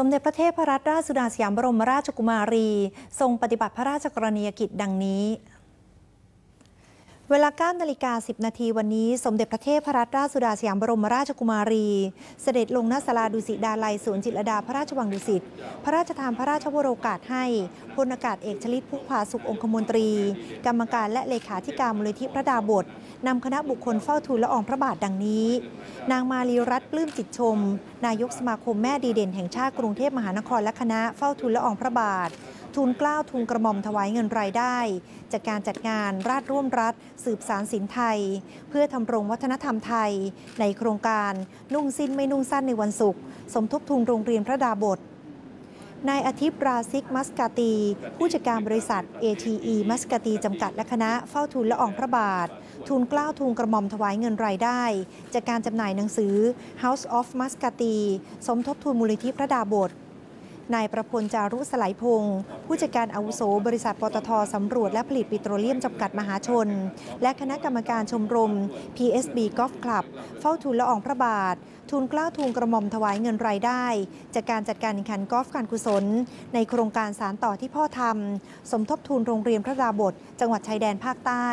สมเด็จพระเทพรัตนราชสุดาสยามบรมราชกุมารี ทรงปฏิบัติพระราชกรณียกิจดังนี้เวลา9นาฬิกา 10 นาทีวันนี้สมเด็จพระเทพรัตนราชสุดาสยามบรมราชกุมารี เสด็จลงนศสลาดุสิดาลัย ศูนย์จิตรดาพระราชวังดุสิตพระราชทานพระราชวโรกาสให้พลอากาศเอกชลิตพูกพาสุของคมนตรี กรรมการและเลขาธิการมูลนิธิพระดาบทนำคณะบุคคลเฝ้าทูลละอองพระบาทดังนี้ นางมาลีรัตน์ปลื้มจิตชม นายกสมาคมแม่ดีเด่นแห่งชาติกรุงเทพมหานครและคณะเฝ้าทูลละอองพระบาททุนกล้าวทุนกระหม่อมถวายเงินรายได้ จากการจัดงานราชร่วมรัฐสืบสารสินไทย เพื่อทำรงวัฒนธรรมไทย ในโครงการ นุ่งสิ้นไม่นุ่งสั้นในวันศุกร์สมทบทุนโรงเรียนพระดาบทนายอาทิตย์ราซิกมัสกาตี ผู้จัดการบริษัท ATE มัสกาตีจำกัดและคณะเฝ้าทุนละอองพระบาท ทุนกล้าวทุนกระหม่อมถวายเงินรายได้ จากการจำหน่ายหนังสือ House of Muscati สมทบทุนมูลนิธิพระดาบทนายประพลจารุสลพงศ์ผู้จัดการอาวุโสบริษัทปตทสำรวจและผลิตปิโตรเลียมจำกัดมหาชน และคณะกรรมการชมรม PSB Golf Club เฝ้าทูลละอองพระบาททูลกล้าทูลกระหม่อมถวายเงินรายได้ จากการจัดการแข่งขันกอล์ฟการกุศล ในโครงการสารต่อที่พ่อทำ สมทบทุนโรงเรียนพระราบท จังหวัดชายแดนภาคใต้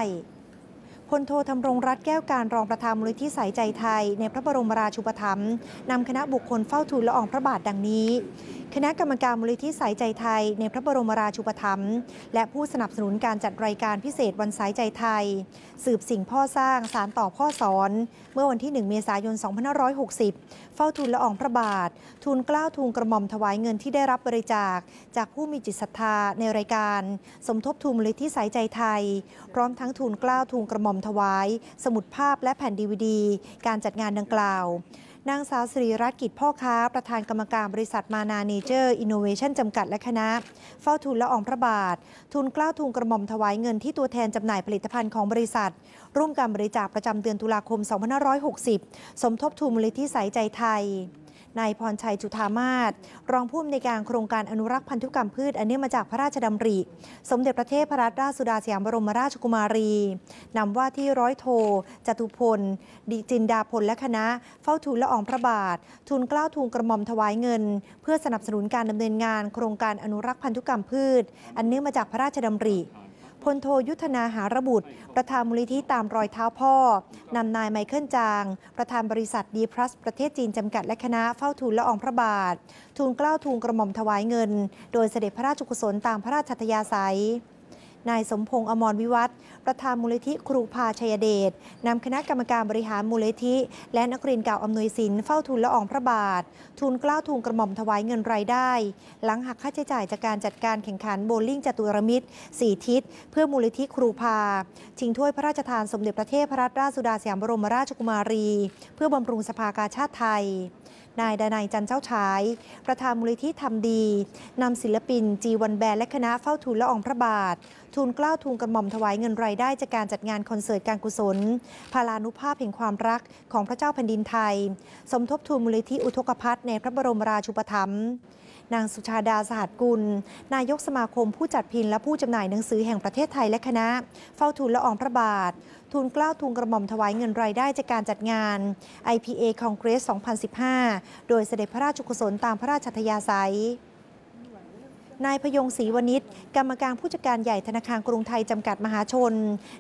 พลโทธรรมรงรัฐแก้วการรองประธานมูลนิธิสายใจไทย ในพระบรมราชูปถัมภ์นำคณะบุคคลเฝ้าทูลละอองพระบาทดังนี้คณะกรรมการมูลนิธิสายใจไทยในพระบรมราชูปถัมภ์และผู้สนับสนุนการจัดรายการพิเศษวันสายใจไทย สืบสิ่งพ่อสร้างสารต่อพ่อสอน เมื่อวันที่ 1เมษายน2560เฝ้าทูลละอองพระบาททูลกล้าวทูลกระหม่อมถวายเงินที่ได้รับบริจาค จากผู้มีจิตศรัทธาในรายการ สมทบทุนมูลนิธิสายใจไทย พร้อมทั้งทูลกล้าวทูลกระหม่อมมถวาย สมุดภาพและแผ่นดีวดีการจัดงานดังกล่าว นางสาวสิริรัตน์กิจพ่อค้าประธานกรรมการบริษัทมานาเนเจอร์ อินโนเวชั่นจำกัดและคณะ เฝ้าทูลละอองพระบาททุนกล้าวทุนกระหม่อมถวายเงินที่ตัวแทนจำหน่ายผลิตภัณฑ์ของบริษัท ร่วมการบริจาคประจำเดือนตุลาคม 2560 สมทบทุนมูลนิธิสายใจไทยนายพรชัยจุธามาศรองผู้อำนวยการโครงการอนุรักษ์พันธุกรรมพืช อันเนื่องมาจากพระราชดำริ สมเด็จพระเทพรัตนราชสุดาสยามบรมราชกุมารีนำว่าที่ร้อยโทจตุพลดิจินดาพลและคณะ เฝ้าทูลละอองพระบาททลเกล้าวทูลกระหม่อมถวายเงิน เพื่อสนับสนุนการดำเนินงานโครงการอนุรักษ์พันธุกรรมพืช อันเนื่องมาจากพระราชดำริพลโทยุทธนาหารบุตร ประธานมูลนิธิตามรอยเท้าพ่อ นำนายไมเคิลจาง ประธานบริษัทดีพลัสประเทศจีนจำกัดและคณะ เฝ้าทูลละอองพระบาททูลเกล้าทูลกระหม่อมถวายเงิน โดยเสด็จพระราชกุศลตามพระราชธยาศัยนายสมพงษ์อมรวิวัฒน์ประธานมูลนิธิครูพาชยเดชนำคณะกรรมการบริหารมูลนิธิ และนักเรียนเก่าอำนวยศิลป์เฝ้าทูลละอองพระบาททูลกล้าวทูลกระหม่อมถวายเงินรายได้ หลังหักค่าใช้จ่ายจากการจัดการแข่งขันโบลิ่งจตุรมิตรสี่ทิศ เพื่อมูลนิธิครูพาชิงถ้วยพระราชทานสมเด็จพระเทพรัตนราชสุดาสยามบรมราชกุมารี เพื่อบำรุงสภากาชาติไทยนายดานายจันเจ้าชาย ประธานมูลิธิธรรมดี นำศิลปินจีวันแบนและคณะเฝ้าทูลละอองพระบาท ทูลกล้าวทูลกระหม่อมถวายเงินรายได้จากการจัดงานคอนเสิร์ตการกุศล พารานุภาพแห่งความรักของพระเจ้าแผ่นดินไทย สมทบทุนมูลิธิอุทกพัฒน์ในพระบรมราชูปถัมภ์นางสุชาดาสหัสกุล นายกสมาคมผู้จัดพิมพ์และผู้จำหน่ายหนังสือแห่งประเทศไทยและคณะ เฝ้าทูลละอองพระบาททูลเกล้าทูลกระหม่อมถวายเงินรายได้จากการจัดงาน IPA Congress 2015 โดยเสด็จพระราชกุศลตามพระราชธยาศัยนายพยงศรีวณิชกรรมการผู้จัดการใหญ่ธนาคารกรุงไทยจำกัดมหาชน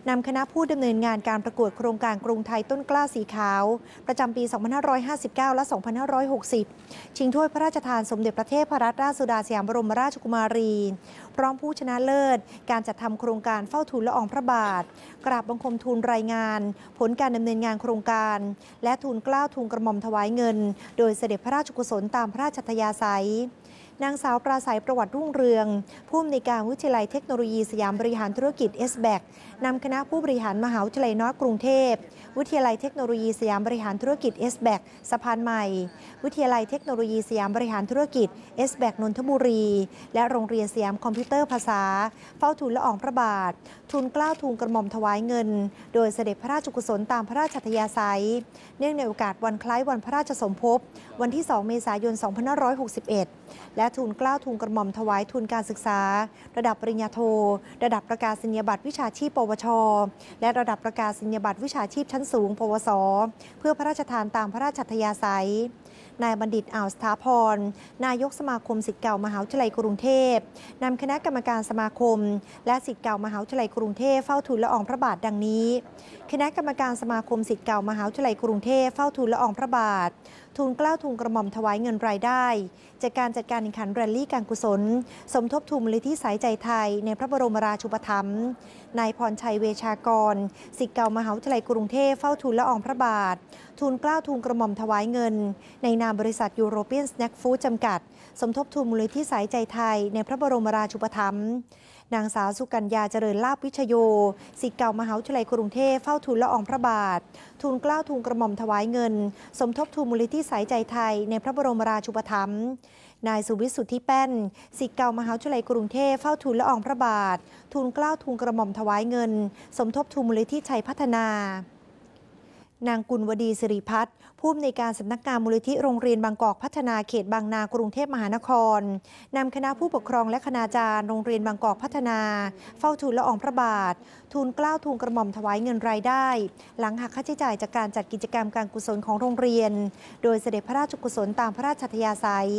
นำคณะผู้ดำเนินงานการประกวดโครงการกรุงไทยต้นกล้าสีขาว ประจำปี 2559 และ 2560 ชิงถ้วยพระราชทานสมเด็จพระเทพรัตนราชสุดาสยามบรมราชกุมารี พร้อมผู้ชนะเลิศ การจัดทำโครงการเฝ้าทูลละอองพระบาทกราบบังคมทูลรายงาน ผลการดำเนินงานโครงการ และทูลกล้าวทูลกระหม่อมถวายเงิน โดยเสด็จพระราชกุศลตามพระราชทยาศัยนางสาวปราศัยประวัติรุ่งเรืองผู้อำนวยการวิทยาลัยเทคโนโลยีสยามบริหารธุรกิจ s b a c นำคณะผู้บริหารมหาวิทยาลัยน้อยกรุงเทพวิทยาลัยเทคโนโลยีสยามบริหารธุรกิจ s b a c สะพานใหม่ วิทยาลัยเทคโนโลยีสยามบริหารธุรกิจ s b a c นนทบุรี และโรงเรียนสยามคอมพิวเตอร์ภาษา เฝ้าทูลละอองพระบาททุนกล้าวทูลกระหม่อมถวายเงิน โดยเสด็จพระราชกุศลตามพระราชธยาศัย เนื่องในโอกาสวันคล้ายวันพระราชสมภพวันที่ 2 เมษายน2561 และและทุนกล้าวทุนกระหม่อมถวายทุนการศึกษา ระดับปริญญาโท ระดับประกาศนียบัตรวิชาชีพปวช และระดับประกาศนียบัตรวิชาชีพชั้นสูงปวสเพื่อพระราชทานตามพระราชทยาศัย นายบัณฑิตอ่าวสถาพรนายกสมาคมสิทธิ์เก่ามหาวิทยาลัยกรุงเทพนำคณะกรรมการสมาคม และสิทธิ์เก่ามหาวิทยาลัยกรุงเทพเฝ้าทูลละอองพระบาทดังนี้ คณะกรรมการสมาคมสิทธิ์เก่ามหาวิทยาลัยกรุงเทพเฝ้าทูลละอองพระบาททุนกล้าวทุนกระหม่อมถวายเงินรายได้ จากการจัดการแข่งขันแรลลี่การกุศล สมทบทุนมูลนิธิสายใจไทยในพระบรมราชูปถัมภ์นายพรชัยเวชากร สิทธิ์เก่ามหาวิทยาลัยกรุงเทพเฝ้าทุนละอองพระบาททุนกล้าวทุนกระหม่อมถวายเงิน ในนามบริษัทยูโรเปียนสแน็คฟู้ดจำกัดสมทบทุนมูลนิธิสายใจไทย ในพระบรมราชูปถัมภ์นางสาวสุกัญญาเจริญลาบวิชโยสิษย์เก่ามหาวิทยาลัยกรุงเทพเฝ้าทุนละอองพระบาท ทุนกล้าวทุนกระหม่อมถวายเงิน สมทบทุนมูลนิธิสายใจไทยในพระบรมราชูปถัมภ์นายสุวิสุทธิแป้นสิษย์เก่ามหาวิทยาลัยกรุงเทพเฝ้าทุนละอองพระบาททุนกล้าวทุนกระหม่อมถวายเงินสมทบทุนมูลนิธิชัยพัฒนานางกุลวดีสิริพัฒน์ผู้อำนวยการสำนักงานมูลนิธิโรงเรียนบางกอกพัฒนาเขตบางนากรุงเทพมหานครนำคณะผู้ปกครองและคณาจารย์โรงเรียนบางกอกพัฒนา เฝ้าทูลละอองพระบาททูลเกล้าทูลกระหม่อมถวายเงินรายได้ หลังหักค่าใช้จ่ายจากการจัดกิจกรรมการกุศลของโรงเรียน โดยเสด็จพระราชกุศลตามพระราชธยาศัย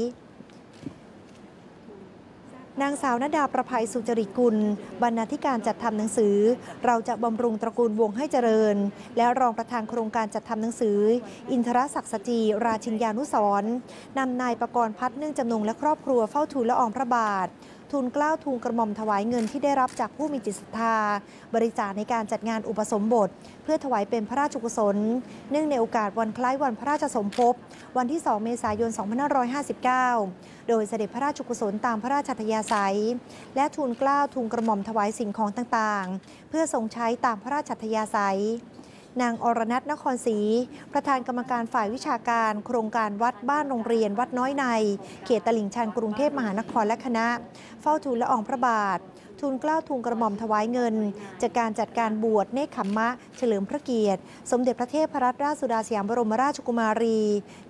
นางสาวนดาประภัยสุจริกุล บรรณาธิการจัดทำหนังสือ เราจะบำรุงตระกูลวงให้เจริญ และรองประธานโครงการจัดทำหนังสือ อินทรศักดิ์สจีราชินยานุสรนำนายประกรณ์พัฒเนื่องจำนงและครอบครัว เฝ้าทูลละอองพระบาททุนกล้าวทุนกระหม่อมถวายเงินที่ได้รับจากผู้มีจิตศรัทธา บริจาคในการจัดงานอุปสมบท เพื่อถวายเป็นพระราชกุศลเนื่องในโอกาสวันคล้ายวันพระราชสมภพวันที่ 2 เมษายน 2559 โดยเสด็จพระราชกุศลตามพระราชธยาศัย และทุนกล้าวทุนกระหม่อมถวายสิ่งของต่างๆ เพื่อทรงใช้ตามพระราชธยาศัยนางอรนัทนครศรีประธานกรรมการฝ่ายวิชาการ โครงการวัดบ้านโรงเรียนวัดน้อยใน เขตตลิ่งชันกรุงเทพมหานครและคณะ เฝ้าทูลละอองพระบาททุนกล้าวทุนกระหม่อมถวายเงิน จากการจัดการบวชเนคขมมะเฉลิมพระเกียรติ สมเด็จพระเทพรัตนราชสุดาสยามบรมราชกุมารี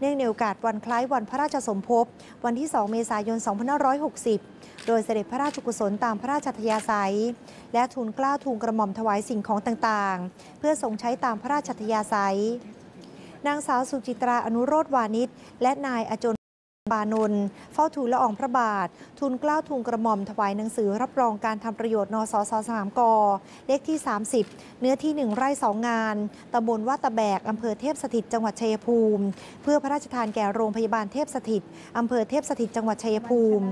เนื่องในโอกาส วันคล้ายวันพระราชสมภพวันที่ 2 เมษายน 2560 โดยเสด็จพระราชกุศลตามพระราชธยาศัย และทุนกล้าวทุนกระหม่อมถวายสิ่งของต่าง ๆ เพื่อทรงใช้ตามพระราชธยาศัย นางสาวสุจิตราอนุโรธวานิชและนายอจนบานนเฝ้าทูลละอองพระบาท ทุนกล้าวทุนกระหม่อมถวายหนังสือรับรองการทำประโยชน์นสสสามกเลขที่ 30 เนื้อที่ 1 ไร่2งานตำบลวัตะแบก อำเภอเทพสถิต จังหวัดชัยภูมิ เพื่อพระราชทานแก่โรงพยาบาลเทพสถิต อำเภอเทพสถิต จังหวัดชัยภูมิ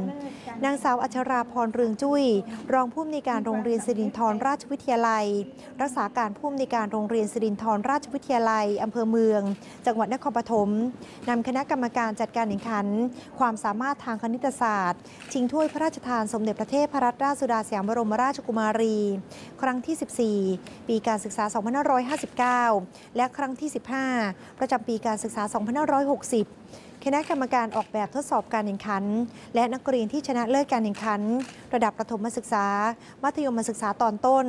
นางสาวอัชราพรเรืองจุ้ย รองผู้อำนวยการโรงเรียนสิรินทรราชวิทยาลัย รักษาการผู้อำนวยการโรงเรียนสิรินทรราชวิทยาลัยอำเภอเมือง จังหวัดนครปฐมนำคณะกรรมการจัดการแข่งขันความสามารถทางคณิตศาสตร์ชิงถ้วยพระราชทานสมเด็จพระเทพพรัตนราชสุดาสยามบรมราชกุมารี ครั้งที่ 14 ปีการศึกษา 2559และครั้งที่ 15 ประจำปีการศึกษา 2560คณะกรรมการออกแบบทดสอบการแข่งขันและนักเรียนที่ชนะเลิศการแข่งขันระดับประถมศึกษา มัธยมศึกษาตอนต้น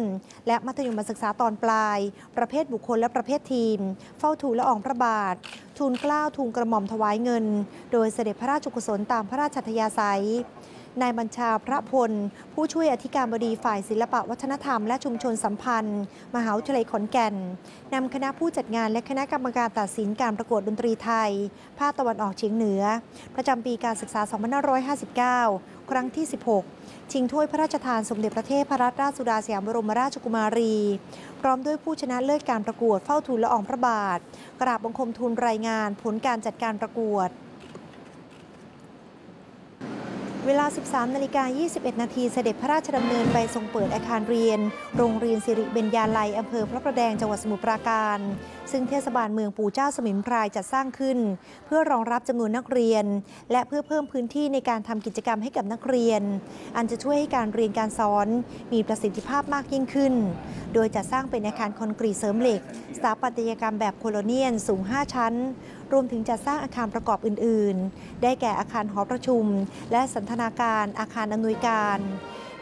และมัธยมศึกษาตอนปลาย ประเภทบุคคลและประเภททีม เฝ้าถูและอองพระบาททูลเกล้าทูลกระหม่อมถวายเงิน โดยเสด็จพระราชกุศลตามพระราชธยาศัยนายบัญชาพระพล ผู้ช่วยอธิการบดีฝ่ายศิลปะ วัฒนธรรมและชุมชนสัมพันธ์ มหาวิทยาลัยขอนแก่น นำคณะผู้จัดงานและคณะกรรมการตัดสินการประกวดดนตรีไทย ภาคตะวันออกเฉียงเหนือ ประจำปีการศึกษา 2559 ครั้งที่ 16ชิงถ้วยพระราชทานสมเด็จพระเทพรัตนราชสุดาสยามบรมราชกุมารี พร้อมด้วยผู้ชนะเลิศการประกวดเฝ้าทูลละอองพระบาท กราบบังคมทูลรายงานผลการจัดการประกวดเวลา 13 นาฬิกา21 นาที เสด็จพระราชดำเนินไปทรงเปิดอาคารเรียน โรงเรียนสิริเบญญาลัย อำเภอ พระประแดง จังหวัดสมุทรปราการซึ่งเทศบาลเมืองปู่เจ้าสมิมพรายจัดสร้างขึ้น เพื่อรองรับจำนวนนักเรียน และเพื่อเพิ่มพื้นที่ในการทำกิจกรรมให้กับนักเรียน อันจะช่วยให้การเรียนการสอน มีประสิทธิภาพมากยิ่งขึ้น โดยจะสร้างเป็นอาคารคอนกรีตเสริมเหล็กสถาปัตยกรรมแบบโคลเนียนสูง 5 ชั้น รวมถึงจะสร้างอาคารประกอบอื่นๆ ได้แก่อาคารหอประชุม และสันทนาการอาคารอำนวยการ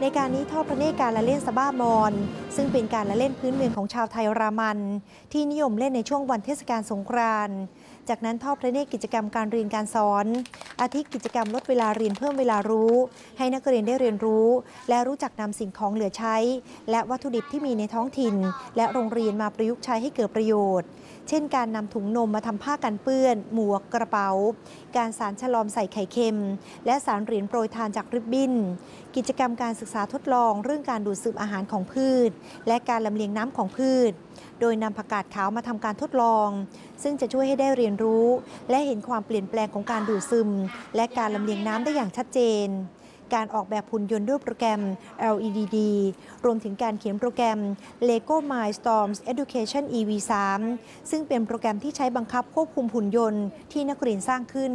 ในการนี้ทอดพระเนตรการละเล่นสบ้ามอนซึ่งเป็นการละเล่นพื้นเมืองของชาวไทยรามัน ที่นิยมเล่นในช่วงวันเทศกาลสงกรานจากนั้นทอดพระเนตรกิจกรรมการเรียนการสอน อาทิกิจกรรมลดเวลาเรียนเพิ่มเวลารู้ ให้นักเรียนได้เรียนรู้ และรู้จักนำสิ่งของเหลือใช้ และวัตถุดิบที่มีในท้องถิ่น และโรงเรียนมาประยุกต์ใช้ให้เกิดประโยชน์ เช่น การนำถุงนมมาทำผ้ากันเปื้อน หมวกกระเป๋า การสารฉลอมใส่ไข่เค็ม และสารเหรียญโปรยทานจากริบบิ้นกิจกรรมการศึกษาทดลองเรื่องการดูดซึมอาหารของพืช และการลำเลียงน้ำของพืชโดยนำผักกาดขาวมาทำการทดลอง ซึ่งจะช่วยให้ได้เรียนรู้ และเห็นความเปลี่ยนแปลงของการดูดซึม และการลำเลียงน้ำได้อย่างชัดเจน การออกแบบหุ่นยนต์ด้วยโปรแกรม LEDD รวมถึงการเขียนโปรแกรม LEGO Mindstorms Education EV3 ซึ่งเป็นโปรแกรมที่ใช้บังคับควบคุมหุ่นยนต์ที่นักเรียนสร้างขึ้น